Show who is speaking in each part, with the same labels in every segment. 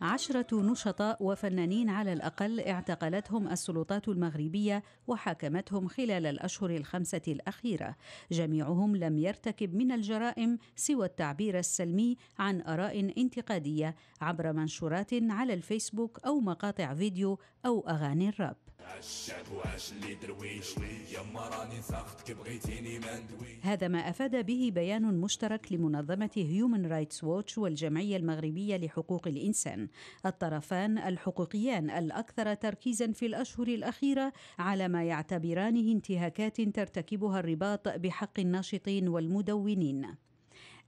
Speaker 1: عشرة نشطاء وفنانين على الأقل اعتقلتهم السلطات المغربية وحاكمتهم خلال الأشهر الخمسة الأخيرة جميعهم لم يرتكب من الجرائم سوى التعبير السلمي عن آراء انتقادية عبر منشورات على الفيسبوك أو مقاطع فيديو أو أغاني الراب هذا ما افاد به بيان مشترك لمنظمه هيومن رايتس ووتش والجمعيه المغربيه لحقوق الانسان الطرفان الحقوقيان الاكثر تركيزا في الاشهر الاخيره على ما يعتبرانه انتهاكات ترتكبها الرباط بحق الناشطين والمدونين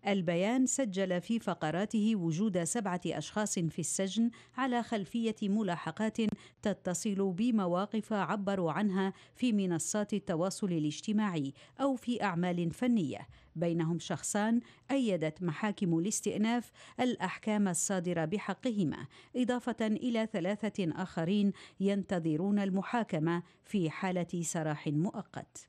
Speaker 1: البيان سجل في فقراته وجود سبعة أشخاص في السجن على خلفية ملاحقات تتصل بمواقف عبروا عنها في منصات التواصل الاجتماعي أو في أعمال فنية بينهم شخصان أيدت محاكم الاستئناف الأحكام الصادرة بحقهما إضافة إلى ثلاثة آخرين ينتظرون المحاكمة في حالة سراح مؤقت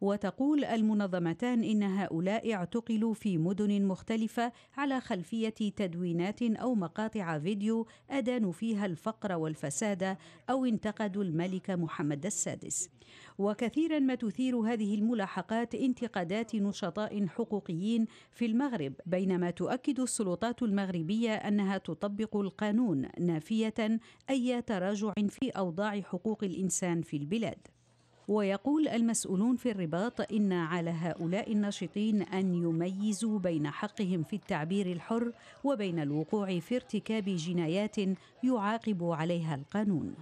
Speaker 1: وتقول المنظمتان إن هؤلاء اعتقلوا في مدن مختلفة على خلفية تدوينات أو مقاطع فيديو أدانوا فيها الفقر والفساد أو انتقدوا الملك محمد السادس وكثيرا ما تثير هذه الملاحقات انتقادات نشطاء حقوقيين في المغرب بينما تؤكد السلطات المغربية أنها تطبق القانون نافية أي تراجع في أوضاع حقوق الإنسان في البلاد ويقول المسؤولون في الرباط إن على هؤلاء الناشطين أن يميزوا بين حقهم في التعبير الحر وبين الوقوع في ارتكاب جنايات يعاقب عليها القانون